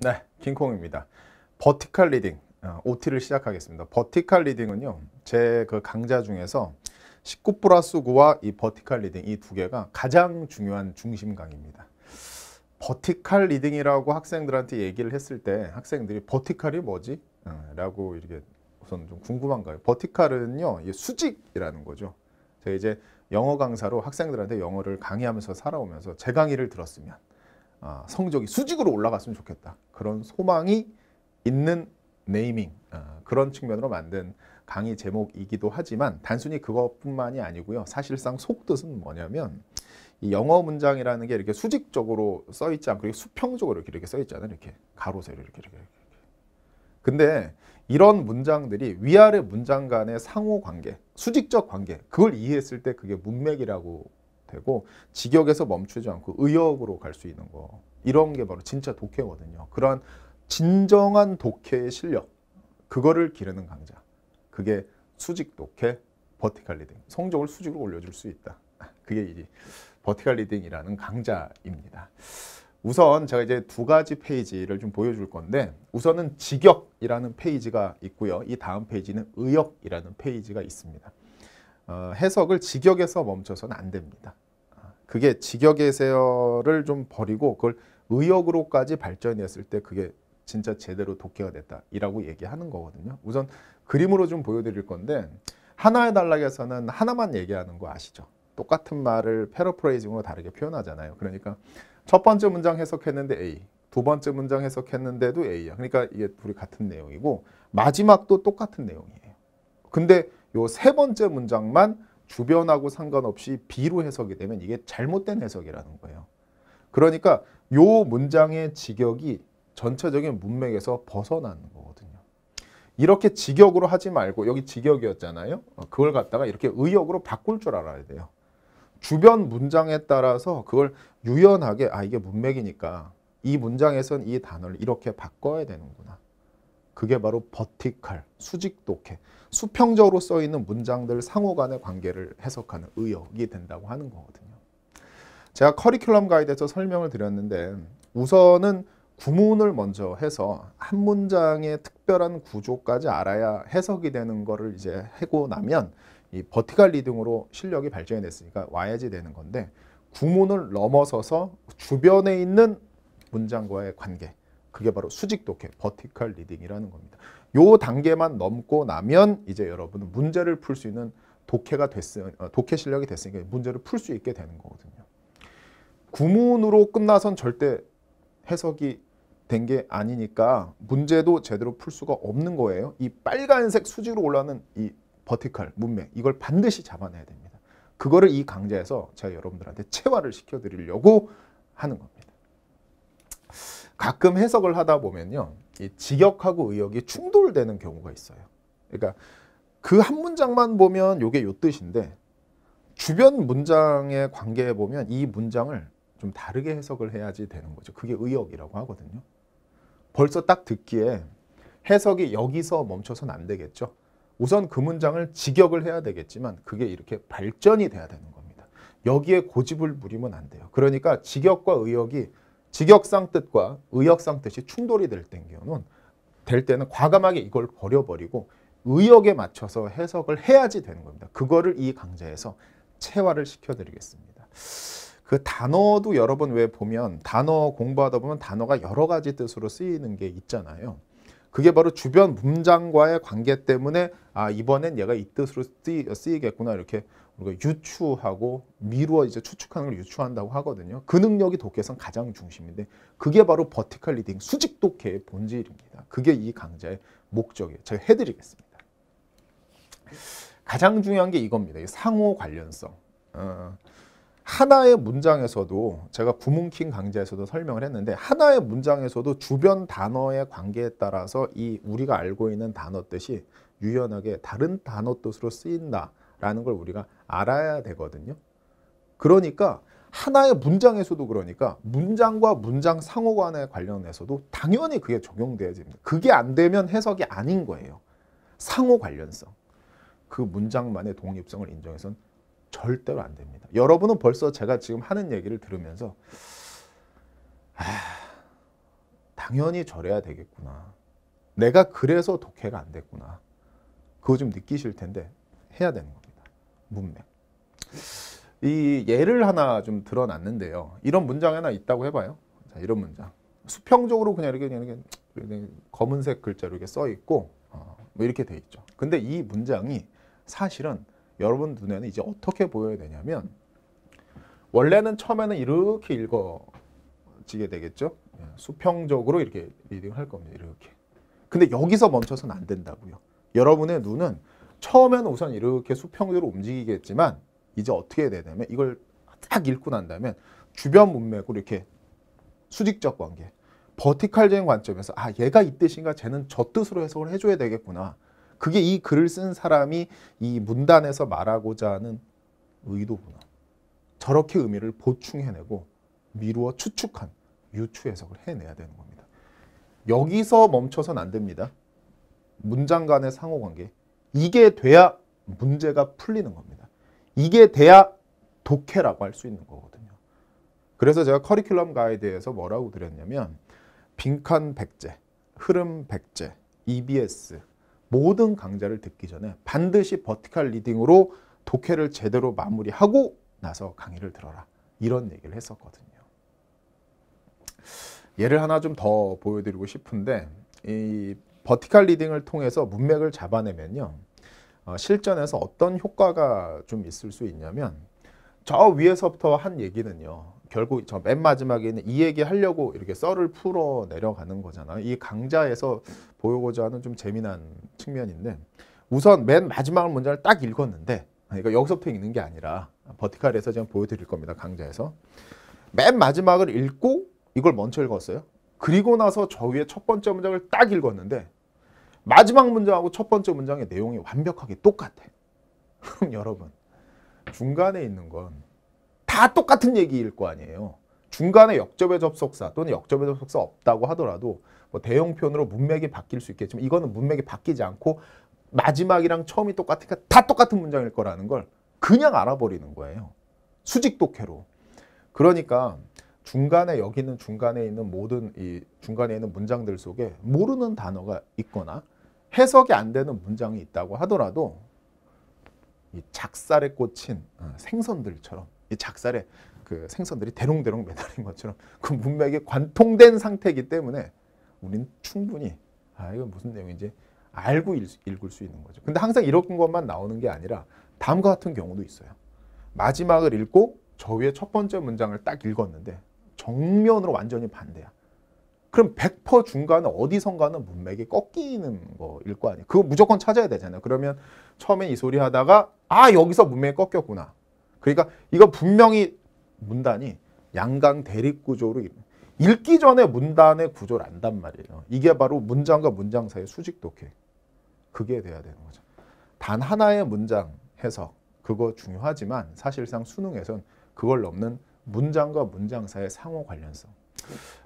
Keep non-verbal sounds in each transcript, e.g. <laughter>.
네, 킹콩입니다. 버티컬 리딩, 어, OT를 시작하겠습니다. 버티컬 리딩은요, 제 그 강좌 중에서 19 플러스 9와 이 버티컬 리딩 이 두 개가 가장 중요한 중심 강입니다. 버티컬 리딩이라고 학생들한테 얘기를 했을 때 학생들이 버티컬이 뭐지? 어, 라고 이렇게 우선 좀궁금한거예요 버티컬은요, 수직이라는 거죠. 제가 이제 영어 강사로 학생들한테 영어를 강의하면서 살아오면서 제 강의를 들었으면 아, 성적이 수직으로 올라갔으면 좋겠다. 그런 소망이 있는 네이밍 어, 그런 측면으로 만든 강의 제목이기도 하지만 단순히 그것뿐만이 아니고요. 사실상 속뜻은 뭐냐면 이 영어 문장이라는 게 이렇게 수직적으로 써 있지 않고 수평적으로 이렇게, 이렇게 써 있잖아요. 이렇게 가로세로 이렇게 이렇게. 이렇게. 근데 이런 문장들이 위아래 문장 간의 상호 관계, 수직적 관계, 그걸 이해했을 때 그게 문맥이라고 되고 직역에서 멈추지 않고 의역으로 갈 수 있는 거 이런 게 바로 진짜 독해거든요. 그러한 진정한 독해의 실력 그거를 기르는 강좌 그게 수직 독해 버티컬 리딩 성적을 수직으로 올려줄 수 있다. <laughs> 그게 이 버티컬 리딩이라는 강좌입니다. 우선 제가 이제 두 가지 페이지를 좀 보여줄 건데 우선은 직역이라는 페이지가 있고요. 이 다음 페이지는 의역이라는 페이지가 있습니다. 어, 해석을 직역에서 멈춰서는 안 됩니다. 아, 그게 직역에서를좀 버리고 그걸 의역으로까지 발전했을 때 그게 진짜 제대로 독해가 됐다이라고 얘기하는 거거든요. 우선 그림으로 좀 보여드릴 건데 하나의 단락에서는 하나만 얘기하는 거 아시죠? 똑같은 말을 패러프레이징으로 다르게 표현하잖아요. 그러니까 첫 번째 문장 해석했는데 A, 두 번째 문장 해석했는데도 A야. 그러니까 이게 둘이 같은 내용이고 마지막도 똑같은 내용이에요. 근데 요세 번째 문장만 주변하고 상관없이 비로 해석이 되면 이게 잘못된 해석이라는 거예요. 그러니까 요 문장의 직역이 전체적인 문맥에서 벗어나는 거거든요. 이렇게 직역으로 하지 말고 여기 직역이었잖아요. 어, 그걸 갖다가 이렇게 의역으로 바꿀 줄 알아야 돼요. 주변 문장에 따라서 그걸 유연하게 아 이게 문맥이니까 이 문장에선 이 단어를 이렇게 바꿔야 되는구나. 그게 바로 버티칼, 수직 독해, 수평적으로 써 있는 문장들 상호 간의 관계를 해석하는 의역이 된다고 하는 거거든요. 제가 커리큘럼 가이드에서 설명을 드렸는데 우선은 구문을 먼저 해서 한 문장의 특별한 구조까지 알아야 해석이 되는 거를 이제 하고 나면 이 버티컬 리딩으로 실력이 발전이 됐으니까 와야지 되는 건데 구문을 넘어서서 주변에 있는 문장과의 관계 그게 바로 수직 독해, 버티컬 리딩이라는 겁니다. 요 단계만 넘고 나면 이제 여러분은 문제를 풀 수 있는 독해가 됐으 어, 독해 실력이 됐으니까 문제를 풀 수 있게 되는 거거든요. 구문으로 끝나선 절대 해석이 된 게 아니니까 문제도 제대로 풀 수가 없는 거예요. 이 빨간색 수직으로 올라오는 이 버티컬 문맥 이걸 반드시 잡아내야 됩니다. 그거를 이 강좌에서 제가 여러분들한테 체화를 시켜드리려고 하는 겁니다. 가끔 해석을 하다 보면요. 이 직역하고 의역이 충돌되는 경우가 있어요. 그러니까 그 한 문장만 보면 이게 요 뜻인데 주변 문장의 관계에 보면 이 문장을 좀 다르게 해석을 해야지 되는 거죠. 그게 의역이라고 하거든요. 벌써 딱 듣기에 해석이 여기서 멈춰선 안 되겠죠. 우선 그 문장을 직역을 해야 되겠지만 그게 이렇게 발전이 돼야 되는 겁니다. 여기에 고집을 부리면 안 돼요. 그러니까 직역과 의역이 직역상 뜻과 의역상 뜻이 충돌이 될 경우는 될 때는 과감하게 이걸 버려버리고 의역에 맞춰서 해석을 해야지 되는 겁니다. 그거를 이 강좌에서 체화를 시켜드리겠습니다. 그 단어도 여러분 왜 보면 단어 공부하다 보면 단어가 여러 가지 뜻으로 쓰이는 게 있잖아요. 그게 바로 주변 문장과의 관계 때문에 아 이번엔 얘가 이 뜻으로 쓰이, 겠구나 이렇게 우리가 유추하고 미루어 이제 추측하는 걸 유추한다고 하거든요. 그 능력이 독해선 가장 중심인데 그게 바로 버티컬 리딩 수직 독해의 본질입니다. 그게 이 강좌의 목적이에요. 제가 해드리겠습니다. 가장 중요한 게 이겁니다. 상호 관련성. 어, 하나의 문장에서도 제가 구문킹 강좌에서도 설명을 했는데 하나의 문장에서도 주변 단어의 관계에 따라서 이 우리가 알고 있는 단어 뜻이 유연하게 다른 단어 뜻으로 쓰인다라는 걸 우리가 알아야 되거든요. 그러니까 하나의 문장에서도 그러니까 문장과 문장 상호간에 관련해서도 당연히 그게 적용돼야 됩니다. 그게 안 되면 해석이 아닌 거예요. 상호 관련성. 그 문장만의 독립성을 인정해서는 절대로 안 됩니다. 여러분은 벌써 제가 지금 하는 얘기를 들으면서 아, 당연히 절해야 되겠구나. 내가 그래서 독해가 안 됐구나. 그거 좀 느끼실 텐데 해야 되는 겁니다. 문맥. 이 예를 하나 좀 드러났는데요. 이런 문장 하나 있다고 해봐요. 자, 이런 문장. 수평적으로 그냥 이렇게, 그냥 이렇게, 그냥 검은색 글자로 이렇게 써 있고 어, 뭐 이렇게 돼 있죠. 근데 이 문장이 사실은 여러분 눈에는 이제 어떻게 보여야 되냐면 원래는 처음에는 이렇게 읽어지게 되겠죠. 예, 수평적으로 이렇게 리딩을 할 겁니다. 이렇게. 근데 여기서 멈춰선안 된다고요. 여러분의 눈은 처음에는 우선 이렇게 수평적으로 움직이겠지만 이제 어떻게 해야 되냐면 이걸 딱 읽고 난 다음에 주변 문맥으로 이렇게 수직적 관계 버티컬적인 관점에서 아 얘가 이 뜻인가 쟤는 저 뜻으로 해석을 해줘야 되겠구나 그게 이 글을 쓴 사람이 이 문단에서 말하고자 하는 의도구나. 저렇게 의미를 보충해내고 미루어 추측한 유추 해석을 해내야 되는 겁니다. 여기서 멈춰선 안 됩니다. 문장 간의 상호관계. 이게 돼야 문제가 풀리는 겁니다. 이게 돼야 독해라고 할 수 있는 거거든요. 그래서 제가 커리큘럼 가이드에서 뭐라고 드렸냐면 빈칸 백제, 흐름 백제, EBS, 모든 강좌를 듣기 전에 반드시 버티컬 리딩으로 독해를 제대로 마무리하고 나서 강의를 들어라. 이런 얘기를 했었거든요. 예를 하나 좀 더 보여드리고 싶은데 이 버티컬 리딩을 통해서 문맥을 잡아내면요. 어, 실전에서 어떤 효과가 좀 있을 수 있냐면 저 위에서부터 한 얘기는요. 결국 저 맨 마지막에는 이 얘기 하려고 이렇게 썰을 풀어 내려가는 거잖아요. 이 강자에서 보이고자 하는 좀 재미난 측면인데 우선 맨 마지막 문장을 딱 읽었는데 그러니까 여기서부터 읽는 게 아니라 버티칼에서 제가 보여드릴 겁니다. 강좌에서. 맨 마지막을 읽고 이걸 먼저 읽었어요. 그리고 나서 저 위에 첫 번째 문장을 딱 읽었는데 마지막 문장하고 첫 번째 문장의 내용이 완벽하게 똑같아. 그럼 <laughs> 여러분 중간에 있는 건다 똑같은 얘기일 거 아니에요. 중간에 역접의 접속사 또는 역접의 접속사 없다고 하더라도 뭐 대형편으로 문맥이 바뀔 수 있겠지만 이거는 문맥이 바뀌지 않고 마지막이랑 처음이 똑같으니까 다 똑같은 문장일 거라는 걸 그냥 알아버리는 거예요. 수직 독해로. 그러니까 중간에 여기 있는 중간에 있는 모든 이 중간에 있는 문장들 속에 모르는 단어가 있거나 해석이 안 되는 문장이 있다고 하더라도 이 작살에 꽂힌 어, 생선들처럼 이 작살에 그 생선들이 대롱대롱 매달린 것처럼 <laughs> 그문맥에 관통된 상태이기 때문에 우리는 충분히 아 이건 무슨 내용인지 알고 읽, 을수 있는 거죠. 근데 항상 이런 것만 나오는 게 아니라 다음과 같은 경우도 있어요. 마지막을 읽고 저 위에 첫 번째 문장을 딱 읽었는데 정면으로 완전히 반대야. 그럼 100% 중간에 어디선가는 문맥이 꺾이는 거일 거 아니에요. 그거 무조건 찾아야 되잖아요. 그러면 처음에 이 소리 하다가 아 여기서 문맥이 꺾였구나. 그러니까 이거 분명히 문단이 양강 대립 구조로 읽기 전에 문단의 구조를 안단 말이에요. 이게 바로 문장과 문장 사이의 수직 독해. 그게 돼야 되는 거죠. 단 하나의 문장 해석 그거 중요하지만 사실상 수능에선 그걸 넘는 문장과 문장 사이의 상호 관련성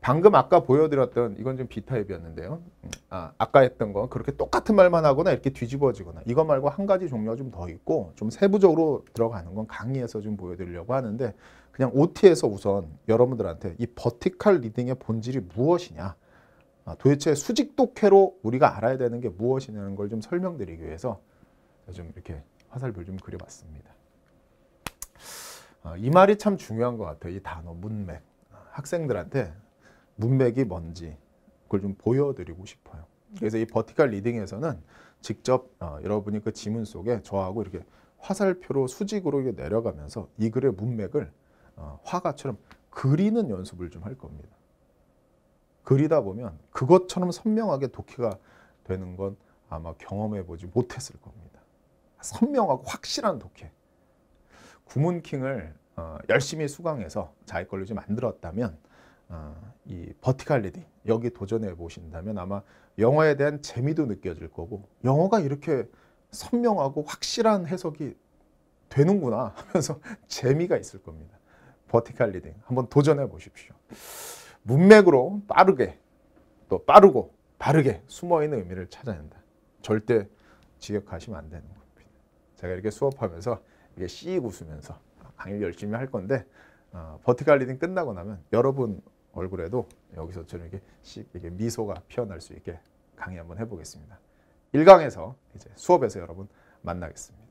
방금 아까 보여드렸던 이건 좀 비타입이었는데요. 음, 아, 아까 했던 건 그렇게 똑같은 말만 하거나 이렇게 뒤집어지거나 이거 말고 한 가지 종류가 좀 더 있고 좀 세부적으로 들어가는 건 강의에서 좀 보여드리려고 하는데 그냥 OT에서 우선 여러분들한테 이 버티컬 리딩의 본질이 무엇이냐 아, 도대체 수직 독해로 우리가 알아야 되는 게 무엇이냐는 걸 좀 설명드리기 위해서 좀 이렇게 화살표 좀 그려봤습니다. 아, 이 말이 참 중요한 것 같아요. 이 단어 문맥. 학생들한테 문맥이 뭔지 그걸 좀 보여드리고 싶어요. 그래서 이 버티컬 리딩에서는 직접 어, 여러분이 그 지문 속에 저하고 이렇게 화살표로 수직으로 이게 내려가면서 이 글의 문맥을 어, 화가처럼 그리는 연습을 좀 할 겁니다. 그리다 보면 그것처럼 선명하게 독해가 되는 건 아마 경험해보지 못했을 겁니다. 선명하고 확실한 독해. 구문킹을 어, 열심히 수강해서 자기 걸로 좀 만들었다면 어, 이 버티컬 리딩 여기 도전해 보신다면 아마 영어에 대한 재미도 느껴질 거고 영어가 이렇게 선명하고 확실한 해석이 되는구나 <laughs> 하면서 재미가 있을 겁니다. 버티컬 리딩 한번 도전해 보십시오. 문맥으로 빠르게 또 빠르고 바르게 숨어있는 의미를 찾아야한다 절대 지역하시면안 되는 겁니다. 제가 이렇게 수업하면서 이게 씩 웃으면서 강의를 열심히 할 건데 어, 버티컬 리딩 끝나고 나면 여러분 얼굴에도 여기서처럼 이렇게 씩 이게 미소가 피어날 수 있게 강의 한번 해보겠습니다. 1강에서 이제 수업에서 여러분 만나겠습니다.